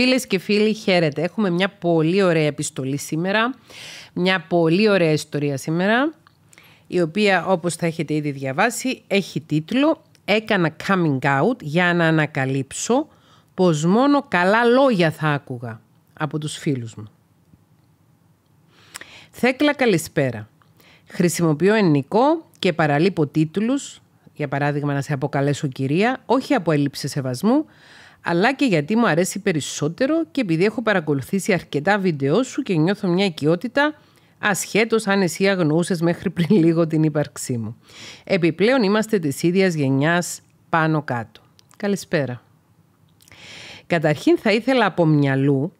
Φίλες και φίλοι, χαίρετε. Έχουμε μια πολύ ωραία επιστολή σήμερα. Μια πολύ ωραία ιστορία σήμερα, η οποία όπως θα έχετε ήδη διαβάσει, έχει τίτλο «Έκανα coming out για να ανακαλύψω πως μόνο καλά λόγια θα άκουγα από τους φίλους μου». Θέκλα καλησπέρα. Χρησιμοποιώ ενικό και παραλείπω τίτλους, για παράδειγμα να σε αποκαλέσω κυρία, όχι από έλλειψη σεβασμού, αλλά και γιατί μου αρέσει περισσότερο και επειδή έχω παρακολουθήσει αρκετά βίντεο σου και νιώθω μια οικειότητα ασχέτως αν εσύ αγνοούσες μέχρι πριν λίγο την ύπαρξή μου. Επιπλέον είμαστε της ίδιας γενιάς πάνω κάτω. Καλησπέρα. Καταρχήν θα ήθελα από μυαλού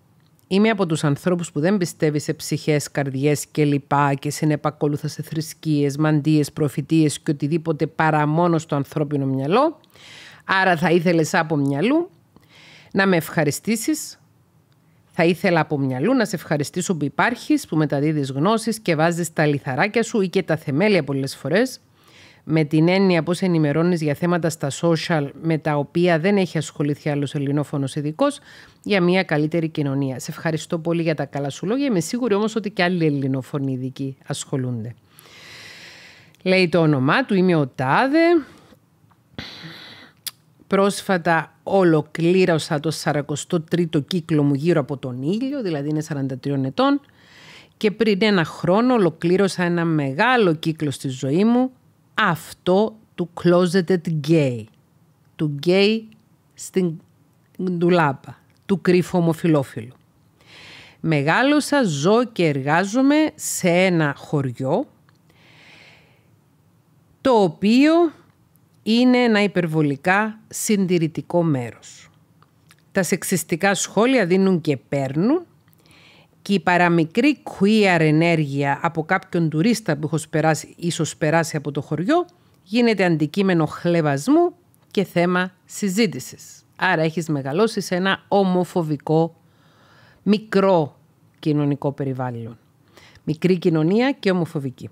Είμαι από τους ανθρώπους που δεν πιστεύει σε ψυχές, καρδιές και λοιπά και συνεπακολούθα σε θρησκείες, μαντίες, προφητείες και οτιδήποτε παρά μόνο στο ανθρώπινο μυαλό. Άρα θα ήθελες από μυαλού να με ευχαριστήσεις. Θα ήθελα από μυαλού να σε ευχαριστήσω που υπάρχεις, που μεταδίδεις γνώσεις και βάζεις τα λιθαράκια σου ή και τα θεμέλια πολλές φορές. Με την έννοια πώς ενημερώνεις για θέματα στα social με τα οποία δεν έχει ασχοληθεί άλλος ελληνόφωνος ειδικός για μια καλύτερη κοινωνία. Σε ευχαριστώ πολύ για τα καλά σου λόγια. Είμαι σίγουρη όμως ότι και άλλοι ελληνόφωνοι ειδικοί ασχολούνται. Λέει το όνομά του, είμαι ο Τάδε. Πρόσφατα ολοκλήρωσα το 43ο κύκλο μου γύρω από τον ήλιο, δηλαδή είναι 43 ετών. Και πριν ένα χρόνο ολοκλήρωσα ένα μεγάλο κύκλο στη ζωή μου, αυτό του closeted gay, του gay στην ντουλάπα, του κρύφου ομοφιλόφιλου. Μεγάλωσα, ζω και εργάζομαι σε ένα χωριό, το οποίο είναι ένα υπερβολικά συντηρητικό μέρος. Τα σεξιστικά σχόλια δίνουν και παίρνουν και η παραμικρή queer ενέργεια από κάποιον τουρίστα που έχω περάσει, ίσως περάσει από το χωριό γίνεται αντικείμενο χλεβασμού και θέμα συζήτησης. Άρα έχεις μεγαλώσει σε ένα ομοφοβικό μικρό κοινωνικό περιβάλλον. Μικρή κοινωνία και ομοφοβική.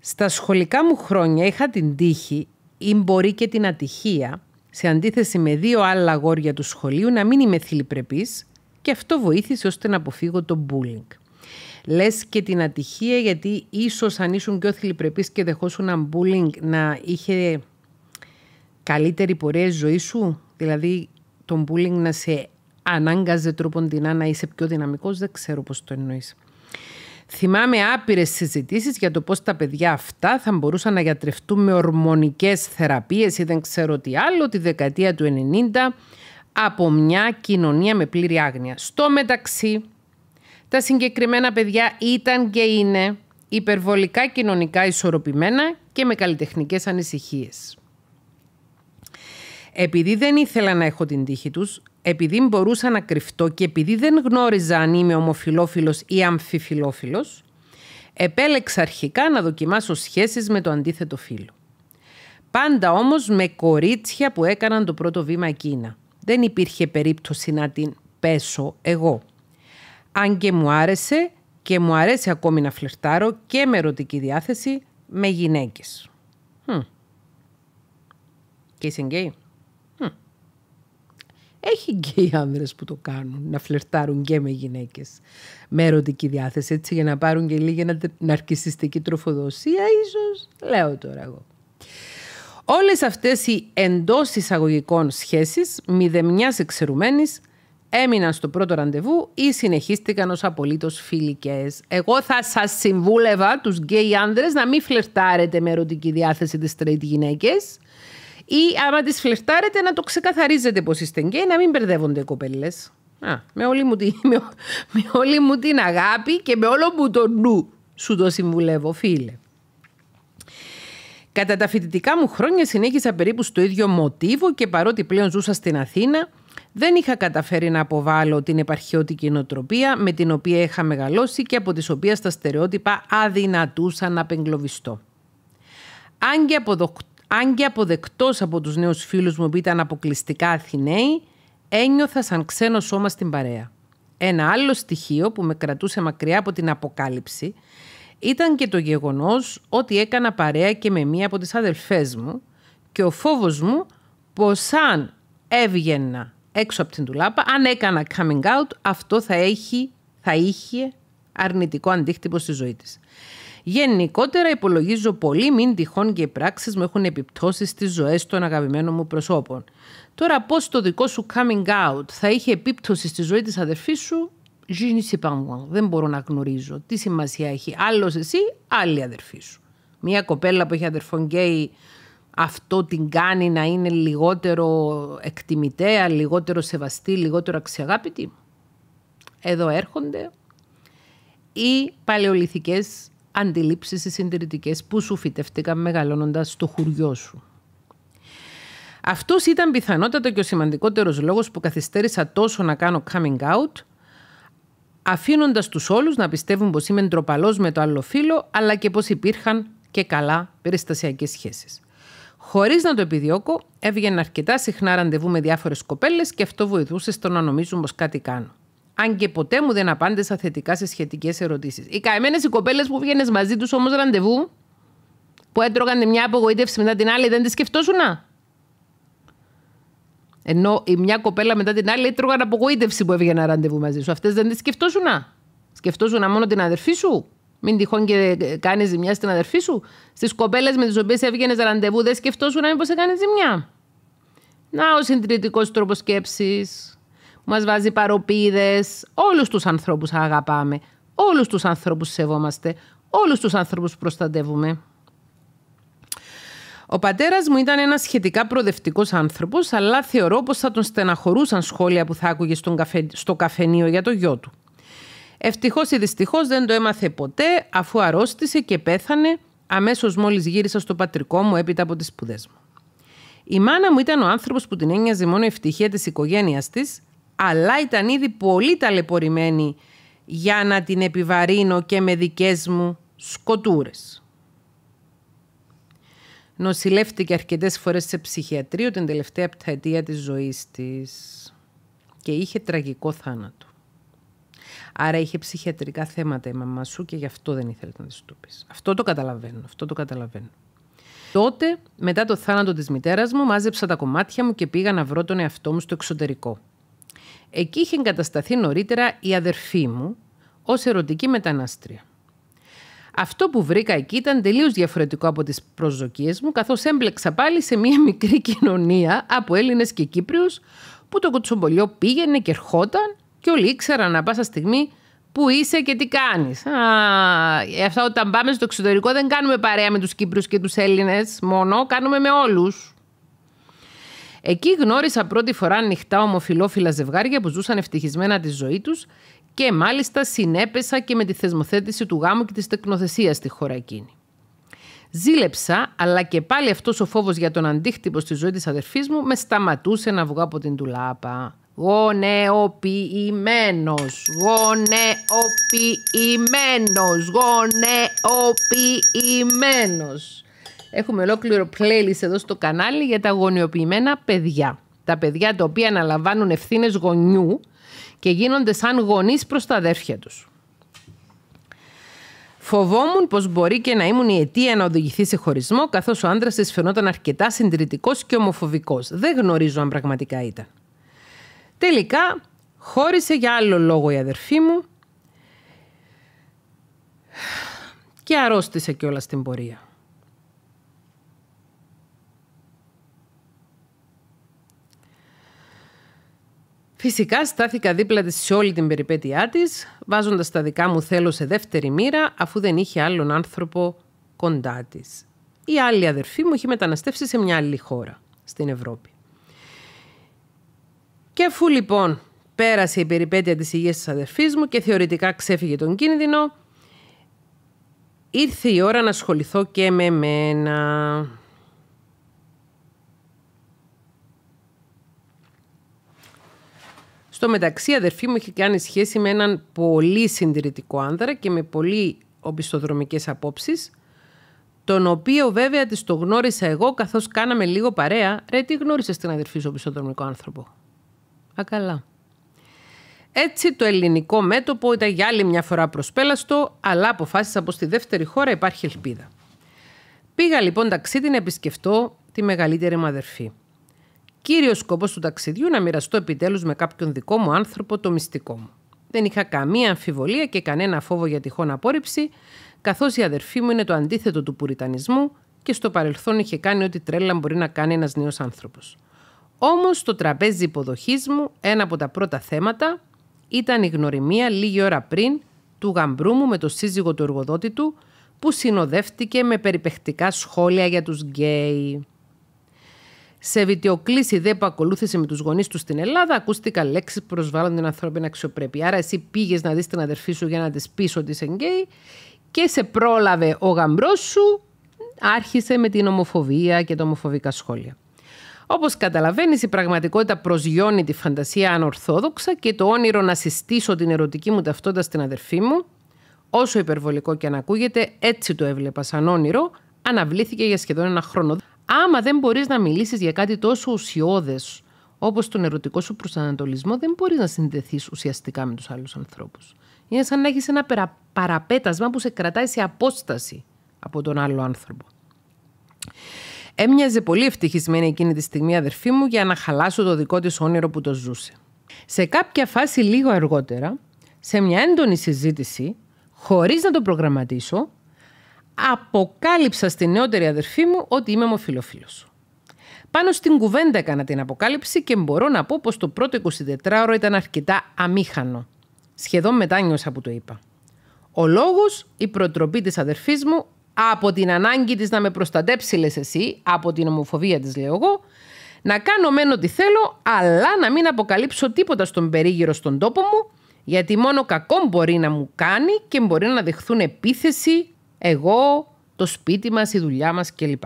Στα σχολικά μου χρόνια είχα την τύχη ή μπορεί και την ατυχία, σε αντίθεση με δύο άλλα αγόρια του σχολείου, να μην είμαι θηλυπρεπής και αυτό βοήθησε ώστε να αποφύγω το bullying. Λες και την ατυχία, γιατί ίσως αν ήσουν πιο θηλυπρεπής και δεχόσουν ένα bullying να είχε καλύτερη πορεία ζωή σου, δηλαδή τον bullying να σε ανάγκαζε τρόπον την να είσαι πιο δυναμικός, δεν ξέρω πώς το εννοείς. Θυμάμαι άπειρες συζητήσεις για το πώς τα παιδιά αυτά θα μπορούσαν να γιατρευτούν με ορμονικές θεραπείες ή δεν ξέρω τι άλλο τη δεκαετία του 90 από μια κοινωνία με πλήρη άγνοια. Στο μεταξύ, τα συγκεκριμένα παιδιά ήταν και είναι υπερβολικά κοινωνικά ισορροπημένα και με καλλιτεχνικές ανησυχίες. Επειδή δεν ήθελα να έχω την τύχη τους, επειδή μπορούσα να κρυφτώ και επειδή δεν γνώριζα αν είμαι ομοφιλόφιλος ή αμφιφιλόφιλος, επέλεξα αρχικά να δοκιμάσω σχέσεις με το αντίθετο φίλο. Πάντα όμως με κορίτσια που έκαναν το πρώτο βήμα εκείνα. Δεν υπήρχε περίπτωση να την πέσω εγώ. Αν και μου άρεσε και μου αρέσει ακόμη να φλερτάρω και με ερωτική διάθεση με γυναίκες. Hm. Και είσαι έχει οι άνδρες που το κάνουν, να φλερτάρουν και με γυναίκες με ερωτική διάθεση, έτσι για να πάρουν και λίγη να, ναρκιστική τροφοδοσία, ίσως. Λέω τώρα εγώ. Όλες αυτές οι εντός εισαγωγικών σχέσεις μηδεμιάς εξερουμένη, έμειναν στο πρώτο ραντεβού ή συνεχίστηκαν ως απολύτως φιλικές. Εγώ θα σας συμβούλευα τους γκέι άνδρες να μην φλερτάρετε με ερωτική διάθεση τις straight γυναίκες ή άμα τις φλερτάρετε να το ξεκαθαρίζετε πως είστε γκέι, να μην μπερδεύονται οι κοπέλες. με, όλη μου με, όλη μου την αγάπη και με όλο μου το νου σου το συμβουλεύω, φίλε. Κατά τα φοιτητικά μου χρόνια συνέχισα περίπου στο ίδιο μοτίβο και παρότι πλέον ζούσα στην Αθήνα, δεν είχα καταφέρει να αποβάλω την επαρχιώτικη νοοτροπία με την οποία είχα μεγαλώσει και από τις οποίες τα στερεότυπα αδυνατούσαν να απεγκλωβιστώ. Αν και αν και αποδεκτός από τους νέους φίλους μου που ήταν αποκλειστικά Αθηναίοι, ένιωθα σαν ξένο σώμα στην παρέα. Ένα άλλο στοιχείο που με κρατούσε μακριά από την αποκάλυψη ήταν και το γεγονός ότι έκανα παρέα και με μία από τις αδελφές μου και ο φόβος μου πως αν έβγαινα έξω από την τουλάπα, αν έκανα coming out, αυτό θα, έχει, θα είχε αρνητικό αντίκτυπο στη ζωή της. Γενικότερα υπολογίζω πολύ μην τυχόν και οι πράξεις μου έχουν επιπτώσεις στις ζωές των αγαπημένων μου προσώπων. Τώρα πώς το δικό σου coming out θα είχε επίπτωση στη ζωή της αδερφής σου, δεν μπορώ να γνωρίζω τι σημασία έχει άλλος εσύ, άλλη αδερφή σου. Μια κοπέλα που έχει αδερφόν γκέι αυτό την κάνει να είναι λιγότερο εκτιμητέα, λιγότερο σεβαστή, λιγότερο αξιαγάπητη. Εδώ έρχονται οι παλαιοληθικές Αντιλήψει ή συντηρητικές που σου φυτευτήκαν μεγαλώνοντας στο χουριό σου. Αυτός ήταν πιθανότατα και ο σημαντικότερος λόγος που καθυστέρησα τόσο να κάνω coming out, αφήνοντας τους όλους να πιστεύουν πως είμαι ντροπαλός με το άλλο φίλο, αλλά και πως υπήρχαν και καλά περιστασιακές σχέσεις. Χωρίς να το επιδιώκω, έβγαινα αρκετά συχνά ραντεβού με διάφορες κοπέλες και αυτό βοηθούσε στο να νομίζουν πως κάτι κάνω αν και ποτέ μου δεν απάντησα θετικά σε σχετικές ερωτήσεις. Οι καημένες οι κοπέλες που βγαίνει μαζί τους όμως ραντεβού, που έτρωγαν μια απογοήτευση μετά την άλλη, δεν τη σκεφτόσουν Ενώ η μια κοπέλα μετά την άλλη έτρωγαν απογοήτευση που έβγαινα ραντεβού μαζί σου. Αυτές δεν τη σκεφτόσουν να. Σκεφτόσουν μόνο την αδερφή σου. Μην τυχόν και ε, κάνεις ζημιά στην αδερφή σου. Στις κοπέλες με τις οποίες έβγαινες ραντεβού, δεν σκεφτόσουν μήπως έκανες ζημιά. Να ο συντηρητικός τρόπος σκέψης μας βάζει παροπίδες, όλους τους ανθρώπους αγαπάμε, όλους τους ανθρώπους σεβόμαστε, όλους τους ανθρώπους προστατεύουμε. Ο πατέρας μου ήταν ένας σχετικά προοδευτικός άνθρωπος, αλλά θεωρώ πως θα τον στεναχωρούσαν σχόλια που θα άκουγε στον στο καφενείο για το γιο του. Ευτυχώς ή δυστυχώς δεν το έμαθε ποτέ, αφού αρρώστησε και πέθανε αμέσως μόλις γύρισα στο πατρικό μου έπειτα από τις σπουδές μου. Η μάνα μου ήταν ο άνθρωπος που την ένοιαζε μόνο η ευτυχία της οικογένειας της, αλλά ήταν ήδη πολύ ταλαιπωρημένη για να την επιβαρύνω και με δικές μου σκοτούρες. Νοσηλεύτηκε αρκετές φορές σε ψυχιατρίο την τελευταία πταετία της ζωής της και είχε τραγικό θάνατο. Άρα είχε ψυχιατρικά θέματα η μαμά σου και γι' αυτό δεν ήθελε να της το πεις. Αυτό το καταλαβαίνω, αυτό το καταλαβαίνω. Τότε, μετά το θάνατο της μητέρας μου, μάζεψα τα κομμάτια μου και πήγα να βρω τον εαυτό μου στο εξωτερικό. Εκεί είχε εγκατασταθεί νωρίτερα η αδερφή μου ως ερωτική μετανάστρια. Αυτό που βρήκα εκεί ήταν τελείως διαφορετικό από τις προσδοκίες μου, καθώς έμπλεξα πάλι σε μια μικρή κοινωνία από Έλληνες και Κύπριους που το κουτσομπολιό πήγαινε και ερχόταν και όλοι ήξεραν να πάσα στιγμή που είσαι και τι κάνεις. Αυτά όταν πάμε στο εξωτερικό δεν κάνουμε παρέα με τους Κύπριους και τους Έλληνες μόνο, κάνουμε με όλους. Εκεί γνώρισα πρώτη φορά ανοιχτά ομοφιλόφιλα ζευγάρια που ζούσαν ευτυχισμένα τη ζωή τους και μάλιστα συνέπεσα και με τη θεσμοθέτηση του γάμου και της τεκνοθεσίας στη χώρα εκείνη. Ζήλεψα, αλλά και πάλι αυτός ο φόβος για τον αντίκτυπο στη ζωή της αδερφής μου με σταματούσε να βγω από την τουλάπα. Γονεοποιημένος. Γονεοποιημένος. Γονεοποιημένος. Έχουμε ολόκληρο playlist εδώ στο κανάλι για τα γονιοποιημένα παιδιά. Τα παιδιά τα οποία αναλαμβάνουν ευθύνες γονιού και γίνονται σαν γονείς προς τα αδέρφια τους. Φοβόμουν πως μπορεί και να ήμουν η αιτία να οδηγηθεί σε χωρισμό, καθώς ο άντρας της φαινόταν αρκετά συντηρητικός και ομοφοβικός. Δεν γνωρίζω αν πραγματικά ήταν. Τελικά, χώρισε για άλλο λόγο η αδερφή μου και αρρώστησε κιόλας στην πορεία. Φυσικά στάθηκα δίπλα της σε όλη την περιπέτειά της, βάζοντας τα δικά μου θέλω σε δεύτερη μοίρα, αφού δεν είχε άλλον άνθρωπο κοντά της. Η άλλη αδερφή μου είχε μεταναστεύσει σε μια άλλη χώρα, στην Ευρώπη. Και αφού λοιπόν πέρασε η περιπέτεια της υγείας της αδερφής μου και θεωρητικά ξέφυγε τον κίνδυνο, ήρθε η ώρα να ασχοληθώ και με μένα. Στο μεταξύ, η αδερφή μου είχε κάνει σχέση με έναν πολύ συντηρητικό άνδρα και με πολύ οπισθοδρομικές απόψεις, τον οποίο βέβαια της το γνώρισα εγώ καθώς κάναμε λίγο παρέα. Ρε, τι γνώρισες την αδερφή σου οπισθοδρομικό άνθρωπο. Ακαλά. Έτσι το ελληνικό μέτωπο ήταν για άλλη μια φορά προσπέλαστο, αλλά αποφάσισα πως στη δεύτερη χώρα υπάρχει ελπίδα. Πήγα λοιπόν ταξίδι να επισκεφτώ τη μεγαλύτερη μου αδερφή. Κύριος σκοπός του ταξιδιού να μοιραστώ επιτέλους με κάποιον δικό μου άνθρωπο το μυστικό μου. Δεν είχα καμία αμφιβολία και κανένα φόβο για τυχόν απόρριψη, καθώς η αδερφή μου είναι το αντίθετο του πουριτανισμού και στο παρελθόν είχε κάνει ό,τι τρέλα μπορεί να κάνει ένας νέος άνθρωπος. Όμως, στο τραπέζι υποδοχής μου ένα από τα πρώτα θέματα ήταν η γνωριμία λίγη ώρα πριν του γαμπρού μου με το σύζυγο του εργοδότη του που συνοδεύτηκε με περιπεκτικά σχόλια για τους γκέι. Σε βιντεοκλήση δε που ακολούθησε με τους γονείς τους στην Ελλάδα, ακούστηκαν λέξεις που προσβάλλουν την ανθρώπινη αξιοπρέπεια. Άρα, εσύ πήγες να δεις την αδερφή σου για να της πεις ότι είσαι γκέι και σε πρόλαβε ο γαμπρός σου, άρχισε με την ομοφοβία και τα ομοφοβικά σχόλια. Όπως καταλαβαίνεις, η πραγματικότητα προσγειώνει τη φαντασία ανορθόδοξα και το όνειρο να συστήσω την ερωτική μου ταυτότητα στην αδερφή μου, όσο υπερβολικό και αν ακούγεται, έτσι το έβλεπα σαν όνειρο, αναβλήθηκε για σχεδόν ένα χρόνο. Άμα δεν μπορείς να μιλήσεις για κάτι τόσο ουσιώδες όπως τον ερωτικό σου προσανατολισμό, δεν μπορείς να συνδεθείς ουσιαστικά με τους άλλους ανθρώπους. Είναι σαν να έχεις ένα παραπέτασμα που σε κρατάει σε απόσταση από τον άλλο άνθρωπο. Έμοιαζε πολύ ευτυχισμένη εκείνη τη στιγμή η αδερφή μου για να χαλάσω το δικό της όνειρο που το ζούσε. Σε κάποια φάση λίγο αργότερα, σε μια έντονη συζήτηση, χωρίς να το προγραμματίσω, αποκάλυψα στη νεότερη αδερφή μου ότι είμαι ομοφιλοφίλος. Πάνω στην κουβέντα έκανα την αποκάλυψη και μπορώ να πω πως το πρώτο 24ωρο ήταν αρκετά αμήχανο. Σχεδόν μετάνιωσα που το είπα. Ο λόγος, η προτροπή της αδερφής μου από την ανάγκη της να με προστατέψει λες εσύ, από την ομοφοβία της λέω εγώ, να κάνω μεν ό,τι θέλω, αλλά να μην αποκαλύψω τίποτα στον περίγυρο στον τόπο μου, γιατί μόνο κακό μπορεί να μου κάνει και μπορεί να δεχθούν επίθεση, εγώ, το σπίτι μας, η δουλειά μας κλπ.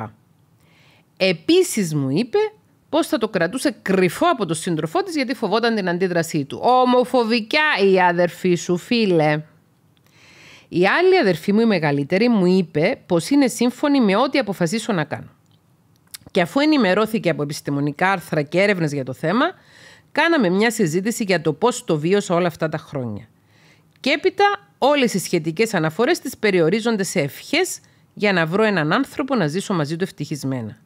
Επίσης μου είπε πως θα το κρατούσε κρυφό από τον σύντροφό της γιατί φοβόταν την αντίδρασή του. Ομοφοβικά η αδερφή σου φίλε. Η άλλη αδερφή μου η μεγαλύτερη μου είπε πως είναι σύμφωνη με ό,τι αποφασίσω να κάνω. Και αφού ενημερώθηκε από επιστημονικά άρθρα και έρευνες για το θέμα, κάναμε μια συζήτηση για το πώς το βίωσα όλα αυτά τα χρόνια. Και έπειτα Όλες οι σχετικές αναφορές τις περιορίζονται σε ευχές για να βρω έναν άνθρωπο να ζήσω μαζί του ευτυχισμένα.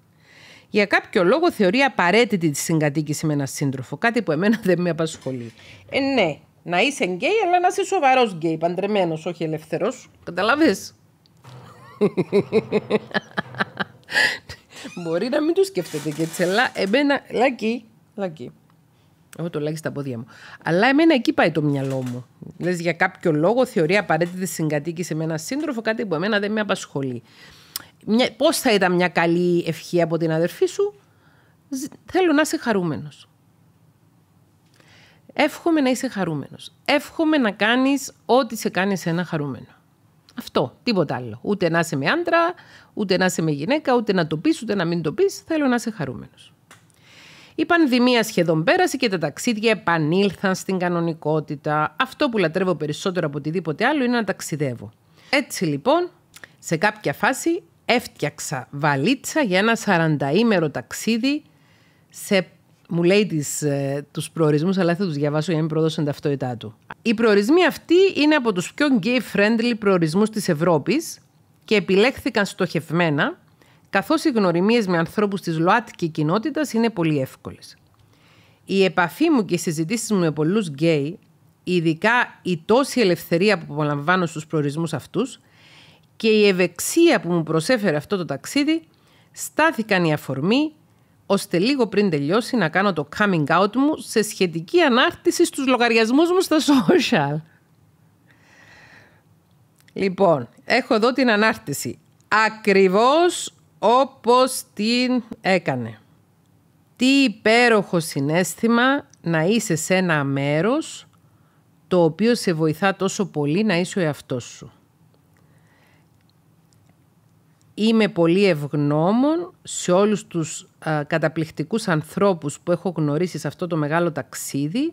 Για κάποιο λόγο θεωρεί απαραίτητη τη συγκατοίκηση με έναν σύντροφο, κάτι που εμένα δεν με απασχολεί. Ε, ναι, να είσαι γκέι, αλλά να είσαι σοβαρός γκέι, παντρεμένος, όχι ελεύθερος. Καταλαβέ. Μπορεί να μην το σκέφτεται και έτσι, αλλά εμένα. Λακί, λακί. Έχω το λάκι στα πόδια μου. Αλλά εμένα εκεί πάει το μυαλό μου. Λες για κάποιο λόγο θεωρεί απαραίτητη συγκατοίκηση με έναν σύντροφο, κάτι που εμένα δεν με απασχολεί. Πώς θα ήταν μια καλή ευχή από την αδερφή σου, Θέλω να είσαι χαρούμενος. Εύχομαι να είσαι χαρούμενος. Εύχομαι να κάνεις ό,τι σε κάνει ένα χαρούμενο. Αυτό, τίποτα άλλο. Ούτε να είσαι με άντρα, ούτε να είσαι με γυναίκα, ούτε να το πεις, ούτε να μην το πεις. Θέλω να είσαι χαρούμενος. Η πανδημία σχεδόν πέρασε και τα ταξίδια επανήλθαν στην κανονικότητα. Αυτό που λατρεύω περισσότερο από οτιδήποτε άλλο είναι να ταξιδεύω. Έτσι λοιπόν, σε κάποια φάση έφτιαξα βαλίτσα για ένα 40ημερο ταξίδι σε μου λέει τις, ε, τους προορισμούς, αλλά θα τους διαβάσω για να μην προδώσω την ταυτότητά του. Οι προορισμοί αυτοί είναι από τους πιο gay-friendly προορισμούς της Ευρώπης και επιλέχθηκαν στοχευμένα καθώς οι γνωριμίες με ανθρώπους της ΛΟΑΤΚΙ κοινότητας είναι πολύ εύκολες. Η επαφή μου και οι συζητήσεις μου με πολλούς γκέι, ειδικά η τόση ελευθερία που απολαμβάνω στους προορισμούς αυτούς και η ευεξία που μου προσέφερε αυτό το ταξίδι, στάθηκαν η αφορμή ώστε λίγο πριν τελειώσει να κάνω το coming out μου σε σχετική ανάρτηση στους λογαριασμούς μου στα social. Λοιπόν, έχω εδώ την ανάρτηση. Ακριβώς όπως την έκανε. Τι υπέροχο συνέστημα να είσαι σε ένα μέρος το οποίο σε βοηθά τόσο πολύ να είσαι ο εαυτός σου. Είμαι πολύ ευγνώμων σε όλους τους α, καταπληκτικούς ανθρώπους που έχω γνωρίσει σε αυτό το μεγάλο ταξίδι,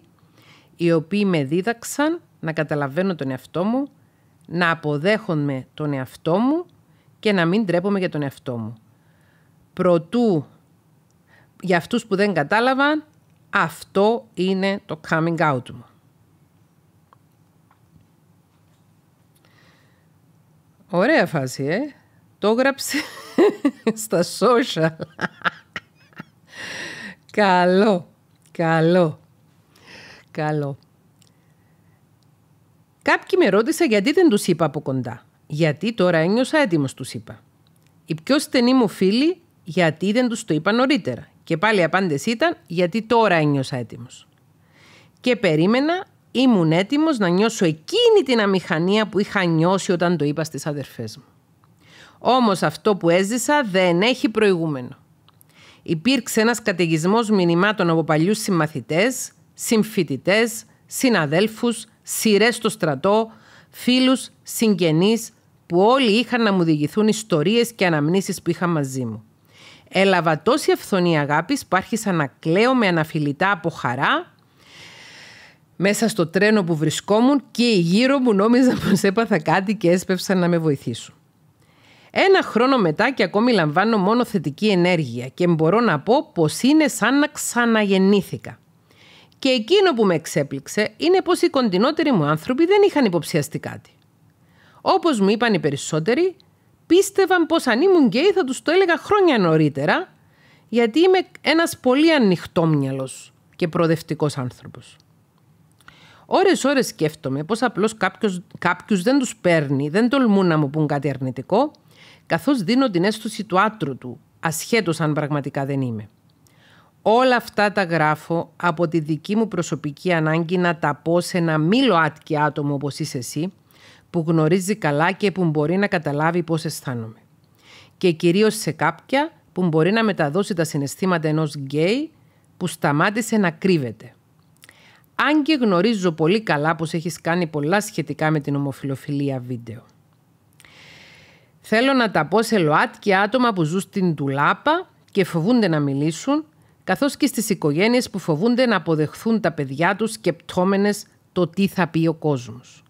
οι οποίοι με δίδαξαν να καταλαβαίνω τον εαυτό μου, να αποδέχομαι τον εαυτό μου και να μην ντρέπομαι για τον εαυτό μου. Προτού, για αυτούς που δεν κατάλαβαν, αυτό είναι το coming out μου. Ωραία φάση, ε. Το έγραψε στα social. καλό, καλό, καλό. Κάποιοι με ρώτησαν γιατί δεν τους είπα από κοντά. Γιατί τώρα ένιωσα έτοιμος, τους είπα. Οι πιο στενοί μου φίλοι, γιατί δεν τους το είπα νωρίτερα. Και πάλι η απάντηση ήταν, γιατί τώρα ένιωσα έτοιμος. Και περίμενα, ήμουν έτοιμος να νιώσω εκείνη την αμηχανία που είχα νιώσει όταν το είπα στις αδερφές μου. Όμως αυτό που έζησα δεν έχει προηγούμενο. Υπήρξε ένας καταιγισμός μηνυμάτων από παλιούς συμμαθητές, συμφοιτητές, συναδέλφους, σειρές στο στρατό, φίλους, συγγενείς, που όλοι είχαν να μου διηγηθούν ιστορίες και αναμνήσεις που είχα μαζί μου. Έλαβα τόση αυθονή αγάπης, που άρχισα να κλαίω με αναφιλητά από χαρά μέσα στο τρένο που βρισκόμουν και γύρω μου νόμιζα πως έπαθα κάτι και έσπευσαν να με βοηθήσουν. Ένα χρόνο μετά και ακόμη λαμβάνω μόνο θετική ενέργεια και μπορώ να πω πως είναι σαν να ξαναγεννήθηκα. Και εκείνο που με εξέπληξε είναι πως οι κοντινότεροι μου άνθρωποι δεν είχαν υποψιαστεί κάτι. Όπως μου είπαν οι περισσότεροι, πίστευαν πως αν ήμουν γκέι θα τους το έλεγα χρόνια νωρίτερα, γιατί είμαι ένας πολύ ανοιχτόμυαλος και προοδευτικός άνθρωπος. Ωρε-ώρε σκέφτομαι πως απλώς κάποιους δεν τους παίρνει, δεν τολμούν να μου πούν κάτι αρνητικό, καθώς δίνω την αίσθηση του άτρου του, ασχέτως αν πραγματικά δεν είμαι. Όλα αυτά τα γράφω από τη δική μου προσωπική ανάγκη να τα πω σε ένα μήλο άτκι άτομο όπως είσαι εσύ, που γνωρίζει καλά και που μπορεί να καταλάβει πώς αισθάνομαι. Και κυρίως σε κάποια που μπορεί να μεταδώσει τα συναισθήματα ενός γκέι που σταμάτησε να κρύβεται. Αν και γνωρίζω πολύ καλά πως έχεις κάνει πολλά σχετικά με την ομοφιλοφιλία βίντεο. Θέλω να τα πω σε ΛΟΑΤ και άτομα που ζουν στην τουλάπα και φοβούνται να μιλήσουν, καθώς και στις οικογένειες που φοβούνται να αποδεχθούν τα παιδιά τους σκεπτόμενες το τι θα πει ο κόσμος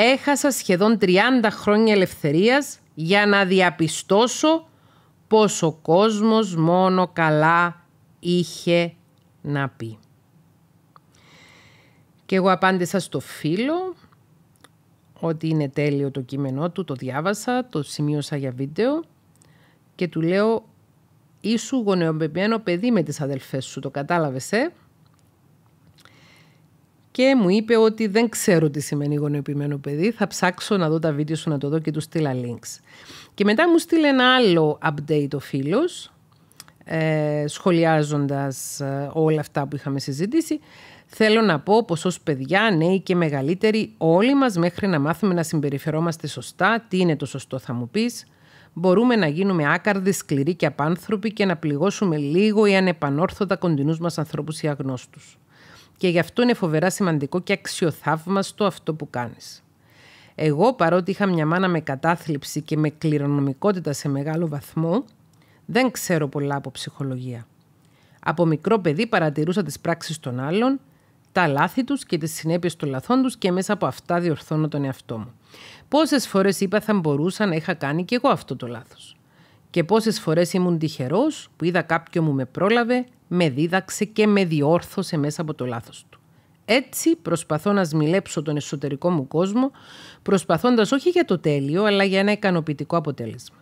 έχασα σχεδόν 30 χρόνια ελευθερίας για να διαπιστώσω πως ο κόσμος μόνο καλά είχε να πει. Και εγώ απάντησα στο φίλο ότι είναι τέλειο το κείμενό του, το διάβασα, το σημείωσα για βίντεο και του λέω «Ήσου γονεομεπιανό παιδί με τις αδελφές σου, το κατάλαβες, ε» και μου είπε ότι δεν ξέρω τι σημαίνει γονεοποιημένο παιδί. Θα ψάξω να δω τα βίντεο σου να το δω και του στείλα links. Και μετά μου στείλε ένα άλλο update ο φίλος, ε, σχολιάζοντας ε, όλα αυτά που είχαμε συζητήσει. Θέλω να πω πως ως παιδιά, νέοι και μεγαλύτεροι, όλοι μας μέχρι να μάθουμε να συμπεριφερόμαστε σωστά, τι είναι το σωστό θα μου πεις, μπορούμε να γίνουμε άκαρδοι, σκληροί και απάνθρωποι και να πληγώσουμε λίγο ή ανεπανόρθωτα κοντινούς μας ανθρώπους ή αγνώστους. Και γι' αυτό είναι φοβερά σημαντικό και αξιοθαύμαστο αυτό που κάνεις. Εγώ παρότι είχα μια μάνα με κατάθλιψη και με κληρονομικότητα σε μεγάλο βαθμό, δεν ξέρω πολλά από ψυχολογία. Από μικρό παιδί παρατηρούσα τις πράξεις των άλλων, τα λάθη τους και τις συνέπειες των λαθών τους και μέσα από αυτά διορθώνω τον εαυτό μου. Πόσες φορές είπα θα μπορούσα να είχα κάνει κι εγώ αυτό το λάθος. Και πόσες φορές ήμουν τυχερός που είδα κάποιο μου με πρόλαβε, με δίδαξε και με διόρθωσε μέσα από το λάθος του. Έτσι προσπαθώ να σμιλέψω τον εσωτερικό μου κόσμο, προσπαθώντας όχι για το τέλειο, αλλά για ένα ικανοποιητικό αποτέλεσμα.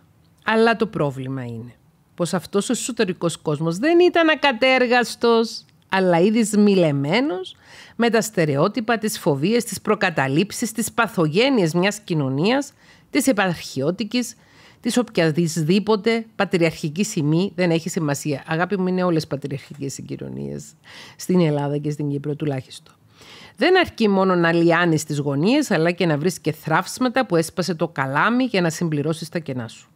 Αλλά το πρόβλημα είναι πως αυτός ο εσωτερικός κόσμος δεν ήταν ακατέργαστος, αλλά ήδη σμιλεμένος με τα στερεότυπα, τις φοβίες, τις προκαταλήψεις, τις παθογένειες μιας κοινωνίας, της επαρχιώτικης, της οποιαδήποτε πατριαρχική σημεί δεν έχει σημασία. Αγάπη μου, είναι όλες πατριαρχικές συγκοινωνίες στην Ελλάδα και στην Κύπρο τουλάχιστον. Δεν αρκεί μόνο να λιάνεις τις γωνίες, αλλά και να βρεις και θράψματα που έσπασε το καλάμι για να συμπληρώσεις τα κενά σου.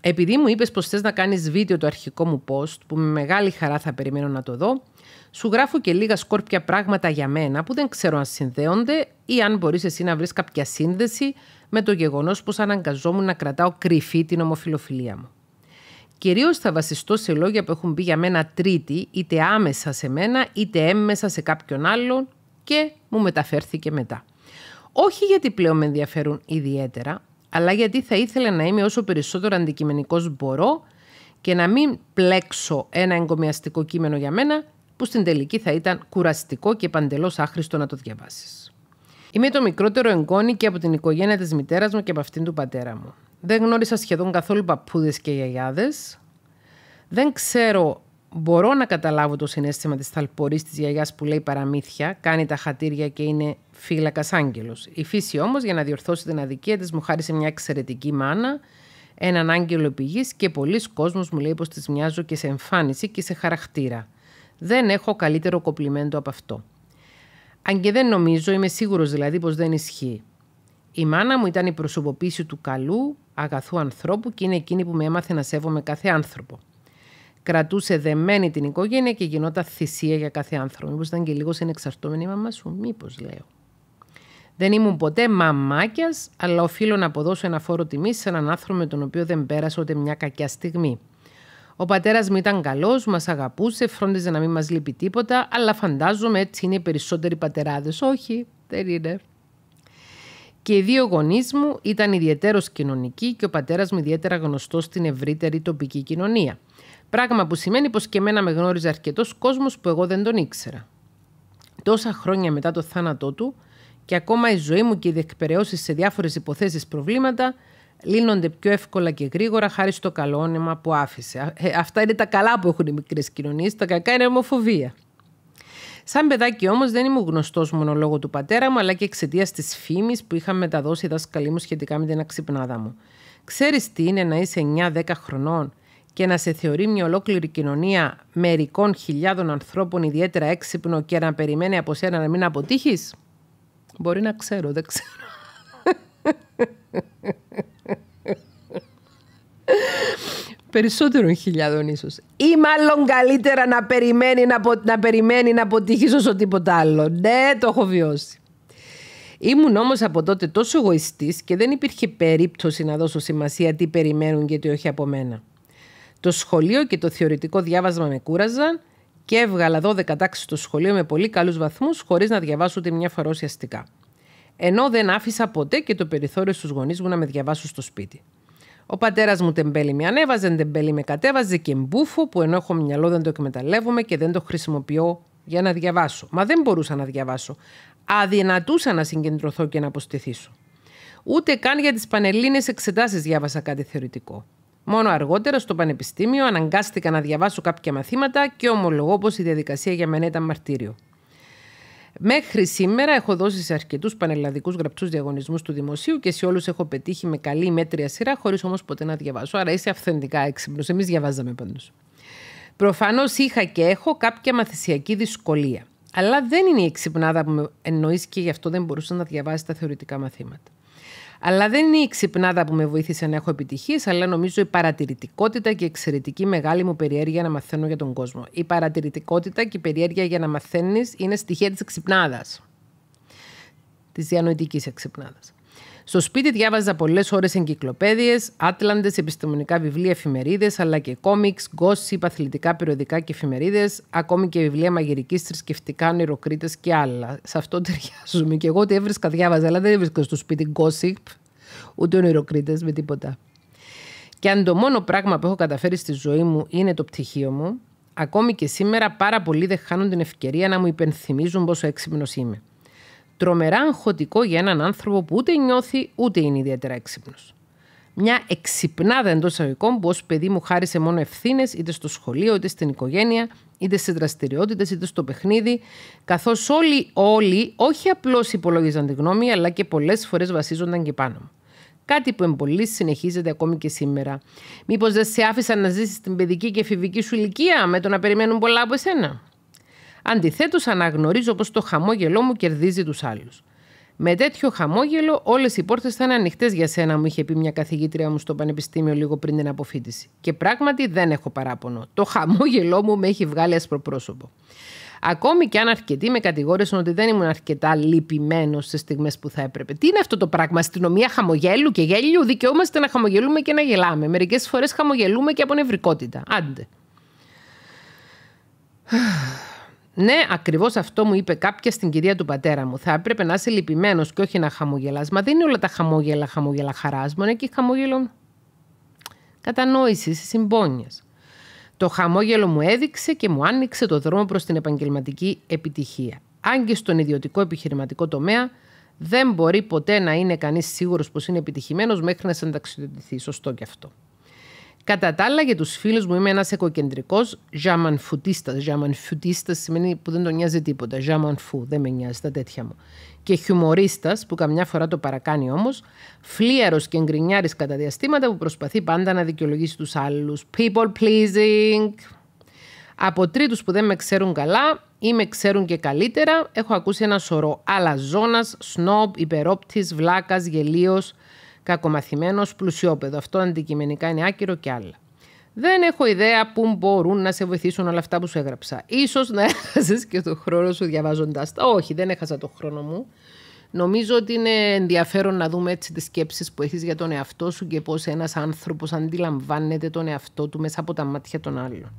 Επειδή μου είπες πως θες να κάνεις βίντεο το αρχικό μου post, που με μεγάλη χαρά θα περιμένω να το δω, σου γράφω και λίγα σκόρπια πράγματα για μένα που δεν ξέρω αν συνδέονται ή αν μπορείς εσύ να βρεις κάποια σύνδεση με το γεγονός πως αναγκαζόμουν να κρατάω κρυφή την ομοφιλοφιλία μου. Κυρίως θα βασιστώ σε λόγια που έχουν μπει για μένα τρίτη, είτε άμεσα σε μένα, είτε έμμεσα σε κάποιον άλλον και μου μεταφέρθηκε μετά. Όχι γιατί πλέον με ενδιαφέρουν ιδιαίτερα, αλλά γιατί θα ήθελα να είμαι όσο περισσότερο αντικειμενικός μπορώ και να μην πλέξω ένα εγκομιαστικό κείμενο για μένα που στην τελική θα ήταν κουραστικό και παντελώς άχρηστο να το διαβάσεις. Είμαι το μικρότερο εγγόνι και από την οικογένεια της μητέρας μου και από αυτήν του πατέρα μου. Δεν γνώρισα σχεδόν καθόλου παππούδες και γιαγιάδες. Δεν ξέρω, μπορώ να καταλάβω το συνέστημα της θαλπορής της γιαγιάς που λέει παραμύθια, κάνει τα χατήρια και είναι φύλακας άγγελος. Η φύση όμως, για να διορθώσει την αδικία της, μου χάρισε μια εξαιρετική μάνα, έναν άγγελο πηγής και πολλοί κόσμοι μου λέει πως της μοιάζω και σε εμφάνιση και σε χαρακτήρα. Δεν έχω καλύτερο κοπλιμέντο από αυτό. Αν και δεν νομίζω, είμαι σίγουρος δηλαδή πως δεν ισχύει. Η μάνα μου ήταν η προσωποποίηση του καλού, αγαθού ανθρώπου και είναι εκείνη που με έμαθε να σέβομαι κάθε άνθρωπο. Κρατούσε δεμένη την οικογένεια και γινόταν θυσία για κάθε άνθρωπο. Μήπως ήταν και λίγος συνεξαρτώμενη η μαμά σου, μήπως λέω. Δεν ήμουν ποτέ μαμάκιας, αλλά οφείλω να αποδώσω ένα φόρο τιμή σε έναν άνθρωπο με τον οποίο δεν πέρασα ούτε μια κακιά στιγμή. Ο πατέρας μου ήταν καλός, μας αγαπούσε, φρόντιζε να μην μας λείπει τίποτα, αλλά φαντάζομαι έτσι είναι οι περισσότεροι πατεράδες. Όχι, δεν είναι. Και οι δύο γονείς μου ήταν ιδιαίτερος κοινωνικοί και ο πατέρας μου ιδιαίτερα γνωστός στην ευρύτερη τοπική κοινωνία. Πράγμα που σημαίνει πως και εμένα με γνώριζε αρκετός κόσμος που εγώ δεν τον ήξερα. Τόσα χρόνια μετά το θάνατό του και ακόμα η ζωή μου και οι διεκπαιρεώσεις σε διάφορες υποθέσεις προβλήματα λύνονται πιο εύκολα και γρήγορα χάρη στο καλό όνομα που άφησε. Ε, αυτά είναι τα καλά που έχουν οι μικρές κοινωνίες, τα κακά είναι η ομοφοβία. Σαν παιδάκι όμως δεν ήμουν γνωστός μόνο λόγω του πατέρα μου, αλλά και εξαιτίας της φήμης που είχαν μεταδώσει οι δάσκαλοι μου σχετικά με την αξυπνάδα μου. Ξέρεις τι είναι να είσαι 9-10 χρονών και να σε θεωρεί μια ολόκληρη κοινωνία μερικών χιλιάδων ανθρώπων ιδιαίτερα έξυπνο και να περιμένει από σένα να μην αποτύχεις. Μπορεί να ξέρω, δεν ξέρω. περισσότερων χιλιάδων ίσως. Ή μάλλον καλύτερα να περιμένει να, να, περιμένει να αποτύχει όσο τίποτα άλλο. Ναι, το έχω βιώσει. Ήμουν όμως από τότε τόσο εγωιστής και δεν υπήρχε περίπτωση να δώσω σημασία τι περιμένουν και τι όχι από μένα. Το σχολείο και το θεωρητικό διάβασμα με κούραζαν και έβγαλα 12 τάξεις στο σχολείο με πολύ καλούς βαθμούς, χωρίς να διαβάσω ούτε μια φορά ουσιαστικά. Ενώ δεν άφησα ποτέ και το περιθώριο στους γονείς μου να με διαβάσουν στο σπίτι. Ο πατέρας μου τεμπέλη με ανέβαζε, τεμπέλη με κατέβαζε και μπούφο που ενώ έχω μυαλό δεν το εκμεταλλεύομαι και δεν το χρησιμοποιώ για να διαβάσω. Μα δεν μπορούσα να διαβάσω. Αδυνατούσα να συγκεντρωθώ και να αποστηθήσω. Ούτε καν για τις πανελίνε εξετάσεις διάβασα κάτι θεωρητικό. Μόνο αργότερα στο πανεπιστήμιο αναγκάστηκα να διαβάσω κάποια μαθήματα και ομολογώ πως η διαδικασία για μένα ήταν μαρτύριο. Μέχρι σήμερα έχω δώσει σε αρκετούς πανελλαδικούς γραπτούς διαγωνισμούς του Δημοσίου και σε όλους έχω πετύχει με καλή μέτρια σειρά, χωρίς όμως ποτέ να διαβάσω. Άρα είσαι αυθεντικά έξυπνος. Εμείς διαβάζαμε πάντως. Προφανώς είχα και έχω κάποια μαθησιακή δυσκολία. Αλλά δεν είναι η εξυπνάδα που με εννοείς και γι' αυτό δεν μπορούσα να διαβάσει τα θεωρητικά μαθήματα. Αλλά δεν είναι η ξυπνάδα που με βοήθησε να έχω επιτυχίες, αλλά νομίζω η παρατηρητικότητα και η εξαιρετική μεγάλη μου περιέργεια να μαθαίνω για τον κόσμο. Η παρατηρητικότητα και η περιέργεια για να μαθαίνεις είναι στοιχεία της ξυπνάδας. Της διανοητικής εξυπνάδας. Στο σπίτι διάβαζα πολλές ώρες εγκυκλοπαίδειες, άτλαντες, επιστημονικά βιβλία, εφημερίδες, αλλά και κόμιξ, γκόσσι, παθλητικά περιοδικά και εφημερίδες, ακόμη και βιβλία μαγειρικής, θρησκευτικά, ονειροκρίτε και άλλα. Σε αυτό ταιριάζουμε. Και εγώ ότι έβρισκα, διάβαζα, αλλά δεν έβρισκα στο σπίτι γκόσιπ, ούτε ονειροκρίτε με τίποτα. Και αν το μόνο πράγμα που έχω καταφέρει στη ζωή μου είναι το πτυχίο μου, ακόμη και σήμερα πάρα πολλοί δεν χάνουν την ευκαιρία να μου υπενθυμίζουν πόσο έξυπνος είμαι. Τρομερά αγχωτικό για έναν άνθρωπο που ούτε νιώθει ούτε είναι ιδιαίτερα έξυπνος. Μια εξυπνάδα εντός εισαγωγικών που ως παιδί μου χάρισε μόνο ευθύνες είτε στο σχολείο, είτε στην οικογένεια, είτε σε δραστηριότητες, είτε στο παιχνίδι, καθώς όλοι, όλοι όχι απλώς υπολόγιζαν τη γνώμη, αλλά και πολλές φορές βασίζονταν και πάνω μου. Κάτι που εμπολή συνεχίζεται ακόμη και σήμερα. Μήπως δεν σε άφησαν να ζήσεις την παιδική και εφηβική σου ηλικία με το να περιμένουν πολλά από εσένα. Αντιθέτως, αναγνωρίζω πως το χαμόγελό μου κερδίζει τους άλλους. Με τέτοιο χαμόγελο, όλες οι πόρτες θα είναι ανοιχτές για σένα, μου είχε πει μια καθηγήτρια μου στο Πανεπιστήμιο λίγο πριν την αποφύτιση. Και πράγματι δεν έχω παράπονο. Το χαμόγελό μου με έχει βγάλει ασπροπρόσωπο. Ακόμη και αν αρκετοί με κατηγόρησαν ότι δεν ήμουν αρκετά λυπημένο σε στιγμές που θα έπρεπε. Τι είναι αυτό το πράγμα, αστυνομία χαμογέλου και γέλιου. Δικαιόμαστε να χαμογελούμε και να γελάμε. Μερικές φορές χαμογελούμε και από νευρικότητα. Άντε. Ναι, ακριβώς αυτό μου είπε κάποια στην κυρία του πατέρα μου. Θα έπρεπε να είσαι λυπημένος και όχι να χαμογελάς. Μα δεν είναι όλα τα χαμόγελα, χαμόγελα χαράς. Μόνο εκεί χαμόγελο κατανόηση, συμπόνια. Το χαμόγελο μου έδειξε και μου άνοιξε το δρόμο προς την επαγγελματική επιτυχία. Αν και στον ιδιωτικό επιχειρηματικό τομέα δεν μπορεί ποτέ να είναι κανείς σίγουρος πως είναι επιτυχημένος μέχρι να συνταξιδοτηθεί. Σωστό κι αυτό. Κατά τα άλλα, για τους φίλους μου είμαι ένας εκοκεντρικό ζαμανφουτίστα. Ζαμανφουτίστα σημαίνει που δεν τον νοιάζει τίποτα. Ζαμανφού, δεν με νοιάζει τα τέτοια μου. Και χιουμορίστα, που καμιά φορά το παρακάνει όμως, φλίαρος και εγκρινιάρης κατά διαστήματα που προσπαθεί πάντα να δικαιολογήσει τους άλλους. People pleasing. Από τρίτους που δεν με ξέρουν καλά ή με ξέρουν και καλύτερα, έχω ακούσει ένα σωρό. Αλαζόνας, ζώνα, σνόμπ, υπερόπτης, βλάκας, γελίος, κακομαθημένος πλουσιόπεδο. Αυτό αντικειμενικά είναι άκυρο και άλλα. Δεν έχω ιδέα πού μπορούν να σε βοηθήσουν όλα αυτά που σου έγραψα. Ίσως να έχασες και τον χρόνο σου διαβάζοντας τα. Όχι, δεν έχασα τον χρόνο μου. Νομίζω ότι είναι ενδιαφέρον να δούμε έτσι τις σκέψεις που έχεις για τον εαυτό σου και πώς ένας άνθρωπος αντιλαμβάνεται τον εαυτό του μέσα από τα μάτια των άλλων.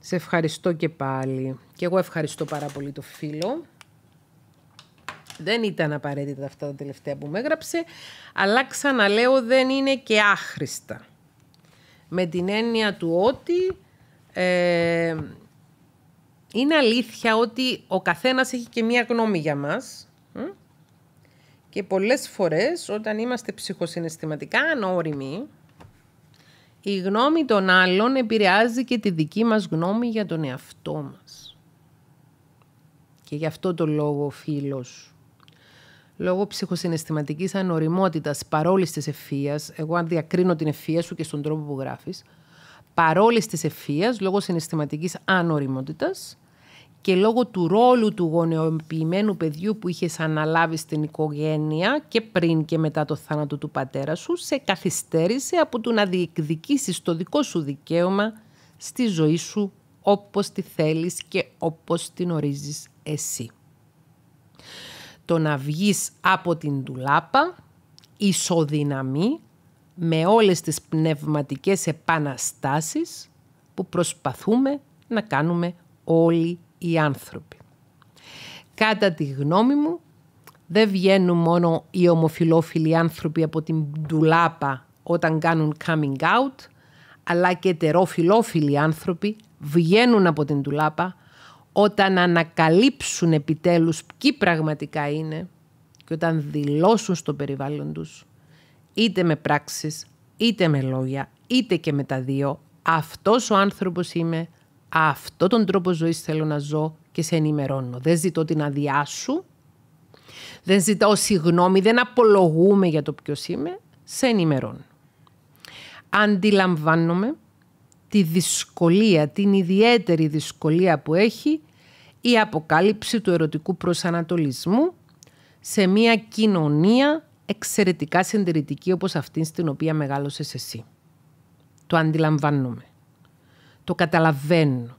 Σε ευχαριστώ και πάλι. Και εγώ ευχαριστώ πάρα πολύ το φίλο. Δεν ήταν απαραίτητα αυτά τα τελευταία που με έγραψε, αλλά ξαναλέω δεν είναι και άχρηστα. Με την έννοια του ότι ε, είναι αλήθεια ότι ο καθένας έχει και μία γνώμη για μας και πολλές φορές όταν είμαστε ψυχοσυναισθηματικά ανώριμοι η γνώμη των άλλων επηρεάζει και τη δική μας γνώμη για τον εαυτό μας. Και γι' αυτό το λόγο ο φίλος λόγω ψυχοσυναισθηματικής ανοριμότητας παρόλης της ευφίας, εγώ αν διακρίνω την ευφία σου και στον τρόπο που γράφεις, παρόλης της ευφίας, λόγω συναισθηματικής ανοριμότητας και λόγω του ρόλου του γονεοποιημένου παιδιού που είχες αναλάβει στην οικογένεια και πριν και μετά το θάνατο του πατέρα σου, σε καθυστέρησε από το να διεκδικήσεις το δικό σου δικαίωμα στη ζωή σου όπως τη θέλεις και όπως την ορίζεις εσύ το να βγεις από την τουλάπα ισοδυναμεί με όλες τις πνευματικές επαναστάσεις που προσπαθούμε να κάνουμε όλοι οι άνθρωποι. Κατά τη γνώμη μου, δεν βγαίνουν μόνο οι ομοφιλόφιλοι άνθρωποι από την ντουλάπα όταν κάνουν coming out, αλλά και τερόφιλόφιλοι άνθρωποι βγαίνουν από την τουλάπα όταν ανακαλύψουν επιτέλους ποιοι πραγματικά είναι και όταν δηλώσουν στο περιβάλλον τους, είτε με πράξεις, είτε με λόγια, είτε και με τα δύο, αυτός ο άνθρωπος είμαι, αυτό τον τρόπο ζωής θέλω να ζω και σε ενημερώνω. Δεν ζητώ την αδειά σου, δεν ζητάω συγγνώμη, δεν απολογούμε για το ποιος είμαι, σε ενημερώνω. Αντιλαμβάνομαι τη δυσκολία, την ιδιαίτερη δυσκολία που έχει η αποκάλυψη του ερωτικού προσανατολισμού σε μια κοινωνία εξαιρετικά συντηρητική όπως αυτή στην οποία μεγάλωσες εσύ. Το αντιλαμβάνομαι. Το καταλαβαίνω.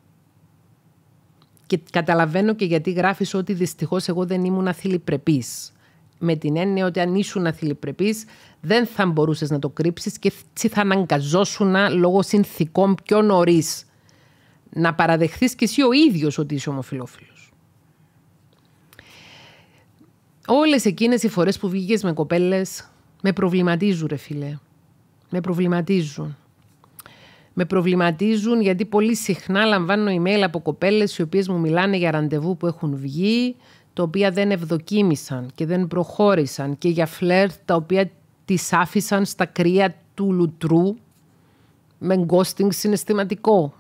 Και καταλαβαίνω και γιατί γράφεις ότι δυστυχώς εγώ δεν ήμουν αθληπρεπής. Με την έννοια ότι αν ήσουν αθληπρεπής δεν θα μπορούσες να το κρύψεις και έτσι θα αναγκαζόσουν λόγω συνθήκων πιο νωρίς να παραδεχθείς και εσύ ο ίδιος ότι είσαι ομοφιλόφιλος. Όλες εκείνες οι φορές που βγήκες με κοπέλες με προβληματίζουν ρε φίλε. Με προβληματίζουν. Με προβληματίζουν γιατί πολύ συχνά λαμβάνω email από κοπέλες οι οποίες μου μιλάνε για ραντεβού που έχουν βγει, τα οποία δεν ευδοκίμησαν και δεν προχώρησαν και για φλερ τα οποία τις άφησαν στα κρύα του λουτρού με γκόστινγκ συναισθηματικό,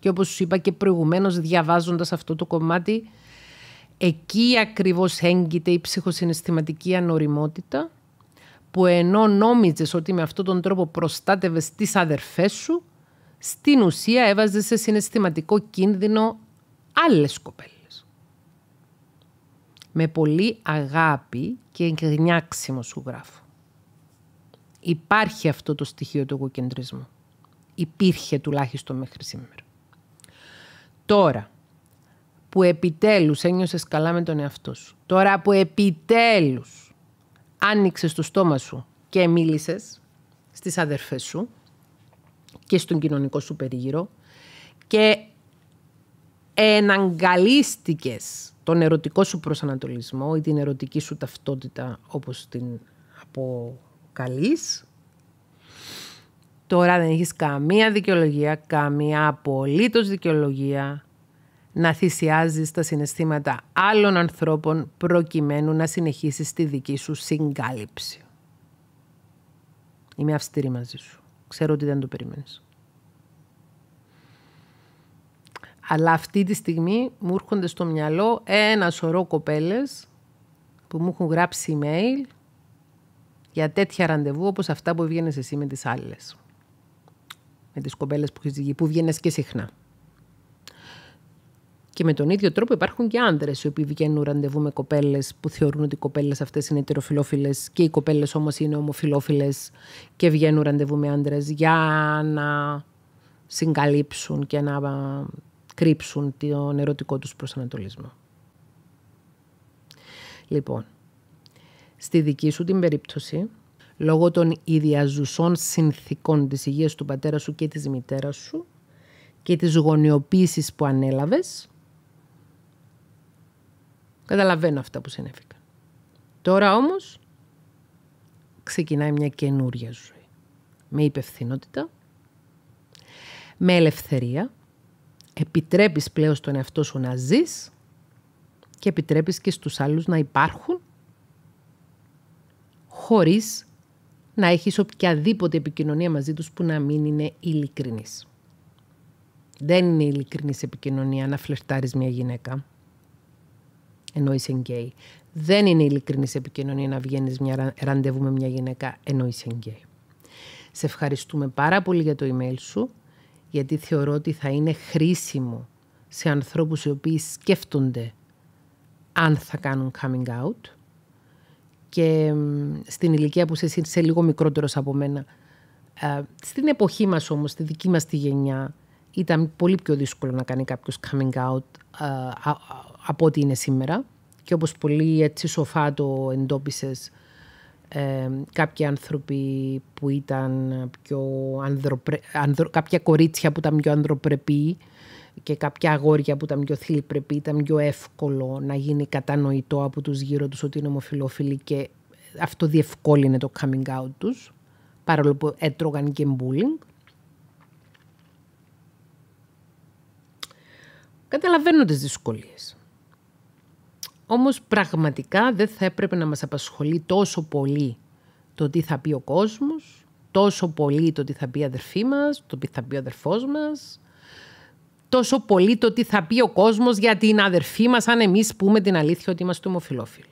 και όπως σου είπα και προηγουμένως διαβάζοντας αυτό το κομμάτι, εκεί ακριβώς έγκυται η ψυχοσυναισθηματική ανοριμότητα που ενώ νόμιζες ότι με αυτόν τον τρόπο προστάτευες τις αδερφές σου, στην ουσία έβαζες σε συναισθηματικό κίνδυνο άλλες κοπέλες. Με πολύ αγάπη και γνιάξιμο σου γράφω. Υπάρχει αυτό το στοιχείο του εγωκεντρισμού. Υπήρχε τουλάχιστον μέχρι σήμερα. Τώρα που επιτέλους ένιωσες καλά με τον εαυτό σου, τώρα που επιτέλους άνοιξες το στόμα σου και μίλησες στις αδερφές σου και στον κοινωνικό σου περίγυρο και εναγκαλίστηκες τον ερωτικό σου προσανατολισμό ή την ερωτική σου ταυτότητα όπως την αποκαλείς, Τώρα δεν έχεις καμία δικαιολογία, καμία απολύτως δικαιολογία να θυσιάζεις τα συναισθήματα άλλων ανθρώπων προκειμένου να συνεχίσεις τη δική σου συγκάλυψη. Είμαι αυστηρή μαζί σου. Ξέρω ότι δεν το περιμένεις. Αλλά αυτή τη στιγμή μου έρχονται στο μυαλό ένα σωρό κοπέλες που μου έχουν γράψει email για τέτοια ραντεβού όπως αυτά που βγαίνεις εσύ με τις άλλες με τις κοπέλες που έχεις που βγαίνεις και συχνά. Και με τον ίδιο τρόπο υπάρχουν και άντρες οι οποίοι βγαίνουν ραντεβού με κοπέλες που θεωρούν ότι οι κοπέλες αυτές είναι ετεροφιλόφιλες και οι κοπέλες όμως είναι ομοφιλόφιλες και βγαίνουν ραντεβού με άντρες για να συγκαλύψουν και να κρύψουν τον ερωτικό τους προσανατολισμό. Λοιπόν, στη δική σου την περίπτωση λόγω των ιδιαζουσών συνθήκων της υγείας του πατέρα σου και της μητέρας σου και της γονιοποίησης που ανέλαβες. Καταλαβαίνω αυτά που συνέβηκαν. Τώρα όμως ξεκινάει μια καινούρια ζωή. Με υπευθυνότητα, με ελευθερία, επιτρέπεις πλέον στον εαυτό σου να ζεις και επιτρέπεις και στους άλλους να υπάρχουν χωρίς να έχεις οποιαδήποτε επικοινωνία μαζί τους που να μην είναι ειλικρινής. Δεν είναι ειλικρινής επικοινωνία να φλερτάρεις μια γυναίκα, ενώ είσαι γκέι. Δεν είναι ειλικρινής επικοινωνία να βγαίνεις μια ραντεβού με μια γυναίκα, ενώ είσαι γκέι. Σε ευχαριστούμε πάρα πολύ για το email σου, γιατί θεωρώ ότι θα είναι χρήσιμο σε ανθρώπους οι οποίοι σκέφτονται αν θα κάνουν coming out και στην ηλικία που είσαι είσαι λίγο μικρότερος από μένα. Ε, στην εποχή μας όμως, στη δική μας τη γενιά, ήταν πολύ πιο δύσκολο να κάνει κάποιος coming out ε, από ό,τι είναι σήμερα. Και όπως πολύ έτσι σοφά το εντόπισες, ε, κάποιοι άνθρωποι που ήταν πιο ανδροπρε... κάποια κορίτσια που ήταν πιο ανδροπρεπή και κάποια αγόρια που ήταν πιο πρεπεί, ήταν πιο εύκολο να γίνει κατανοητό από τους γύρω τους ότι είναι ομοφιλόφιλοι και αυτό διευκόλυνε το coming out τους, παρόλο που έτρωγαν και μπούλινγκ. Καταλαβαίνω τις δυσκολίες. Όμως πραγματικά δεν θα έπρεπε να μας απασχολεί τόσο πολύ το τι θα πει ο κόσμος, τόσο πολύ το τι θα πει η αδερφή μας, το τι θα πει ο αδερφός μας, τόσο πολύ το τι θα πει ο κόσμος για την αδερφή μας αν εμείς πούμε την αλήθεια ότι είμαστε ομοφιλόφιλοι.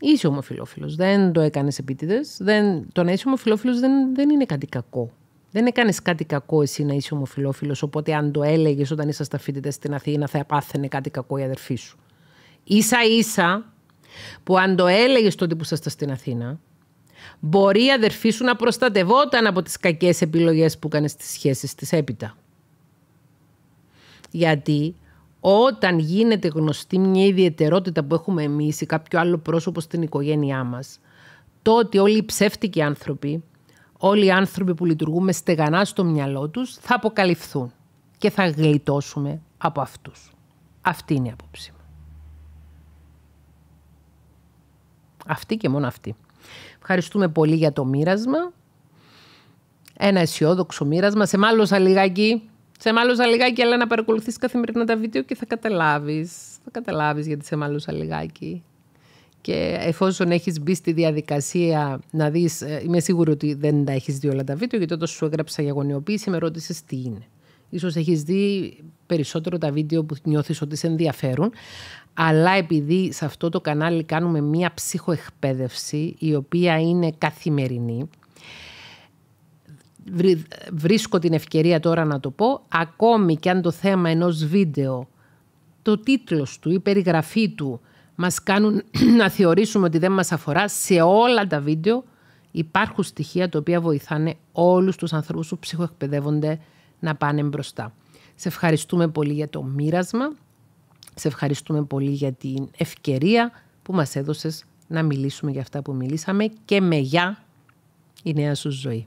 Είσαι ομοφιλόφιλος, δεν το έκανες επίτηδες. Δεν, το να είσαι ομοφιλόφιλος δεν, δεν είναι κάτι κακό. Δεν έκανες κάτι κακό εσύ να είσαι ομοφιλόφιλος, οπότε αν το έλεγες όταν ήσασταν φοιτητές στην Αθήνα, θα πάθαινε κάτι κακό η αδερφή σου. σα ίσα που αν το έλεγες τότε που ήσασταν στην Αθήνα, μπορεί η αδερφή σου να προστατευόταν από τις κακές επιλογές που έκανες στις σχέσεις της έπειτα. Γιατί όταν γίνεται γνωστή μια ιδιαιτερότητα που έχουμε εμείς ή κάποιο άλλο πρόσωπο στην οικογένειά μας, το ότι όλοι οι ψεύτικοι άνθρωποι, όλοι οι άνθρωποι που λειτουργούμε στεγανά στο μυαλό τους, θα αποκαλυφθούν και θα γλιτώσουμε από αυτούς. Αυτή είναι η απόψη μου. Αυτή και μόνο αυτή. Ευχαριστούμε πολύ για το μοίρασμα. Ένα αισιόδοξο μοίρασμα. Σε μάλωσα λιγάκι. Σε μάλωσα λιγάκι, αλλά να παρακολουθείς καθημερινά τα βίντεο και θα καταλάβεις. Θα καταλάβεις γιατί σε μάλωσα λιγάκι. Και εφόσον έχεις μπει στη διαδικασία να δεις, ε, είμαι σίγουρη ότι δεν τα έχεις δει όλα τα βίντεο, γιατί όταν σου έγραψα για γονιοποίηση με ρώτησες τι είναι. Ίσως έχεις δει περισσότερο τα βίντεο που νιώθεις ότι σε ενδιαφέρουν. Αλλά επειδή σε αυτό το κανάλι κάνουμε μία ψυχοεκπαίδευση, η οποία είναι καθημερινή, βρίσκω την ευκαιρία τώρα να το πω, ακόμη και αν το θέμα ενός βίντεο, το τίτλος του, η περιγραφή του, μας κάνουν να θεωρήσουμε ότι δεν μας αφορά σε όλα τα βίντεο, υπάρχουν στοιχεία τα οποία βοηθάνε όλους τους ανθρώπους που ψυχοεκπαιδεύονται να πάνε μπροστά. Σε ευχαριστούμε πολύ για το μοίρασμα, σε ευχαριστούμε πολύ για την ευκαιρία που μας έδωσες να μιλήσουμε για αυτά που μιλήσαμε και με γεια η νέα σου ζωή.